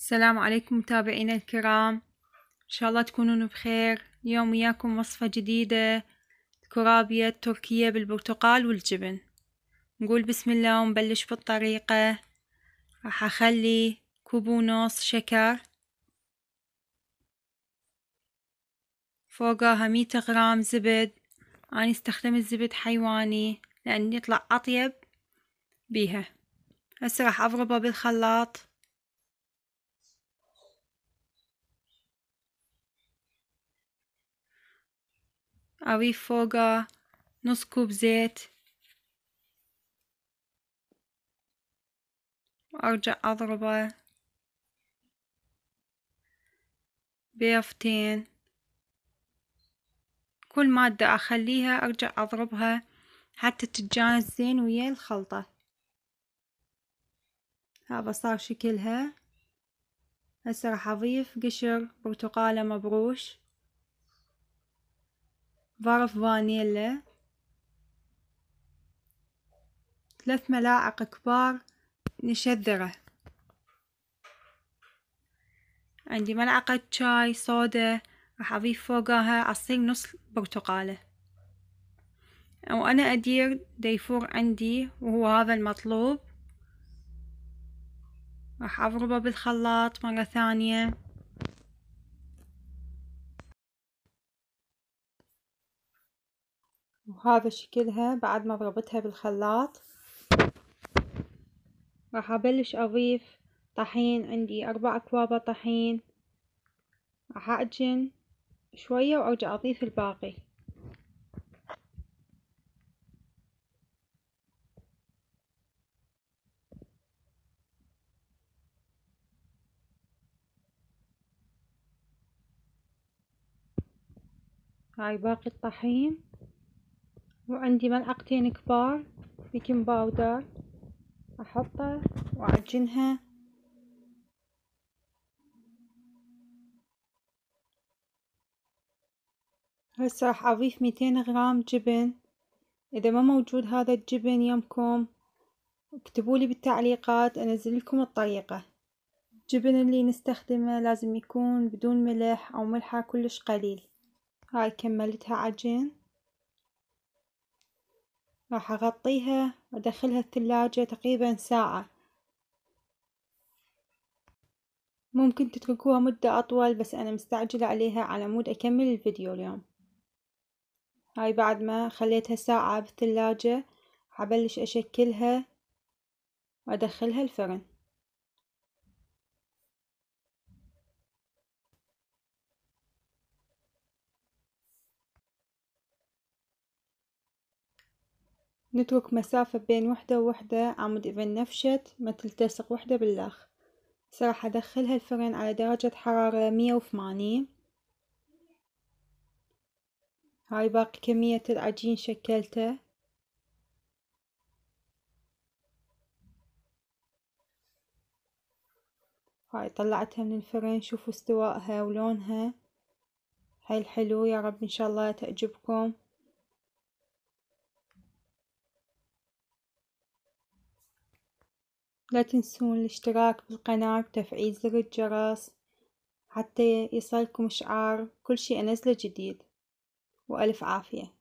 السلام عليكم متابعينا الكرام ان شاء الله تكونون بخير اليوم وياكم وصفة جديدة كرابية تركية بالبرتقال والجبن نقول بسم الله ونبلش بالطريقة راح اخلي كوب ونص شكر فوقها مية غرام زبد أنا استخدمت زبد حيواني لأن يطلع أطيب بيها هسه راح أضربها بالخلاط أضيف فوقه نص كوب زيت وأرجع أضربه بيضتين كل مادة أخليها أرجع أضربها حتى تتجانس زين ويا الخلطة هذا صار شكلها هسه راح أضيف قشر برتقالة مبروش ظرف فانيلا ثلاث ملاعق كبار نشذره عندي ملعقة شاي صودا راح أضيف فوقها عصير نص برتقالة أو أنا أدير ديفور عندي وهو هذا المطلوب راح أضربه بالخلاط مرة ثانية وهذا شكلها بعد ما ضربتها بالخلاط راح أبلش أضيف طحين عندي أربع أكواب طحين راح أعجن شوية وأرجع أضيف الباقي هاي باقي الطحين وعندي ملعقتين كبار بيكنج باودر احطه واعجنها هسه راح اضيف 200 غرام جبن اذا ما موجود هذا الجبن يمكم اكتبوا لي بالتعليقات انزل لكم الطريقه الجبن اللي نستخدمه لازم يكون بدون ملح او ملحه كلش قليل هاي كملتها عجين راح أغطيها وأدخلها الثلاجة تقريبا ساعة ممكن تتركوها مدة أطول بس أنا مستعجلة عليها على مود أكمل الفيديو اليوم هاي بعد ما خليتها ساعة بالثلاجة حبلش أشكلها وأدخلها الفرن نترك مسافة بين وحدة ووحدة عمود إذا نفشت ما تلتصق وحدة بالأخ سرح أدخلها أدخل هالفرن على درجة حرارة مية وثمانين هاي باقي كمية العجين شكلته هاي طلعتها من الفرن شوفوا استوائها ولونها هاي الحلو يا رب إن شاء الله تعجبكم لا تنسون الاشتراك بالقناة وتفعيل زر الجرس حتى يصلكم إشعار كل شيء أنزله جديد وألف عافية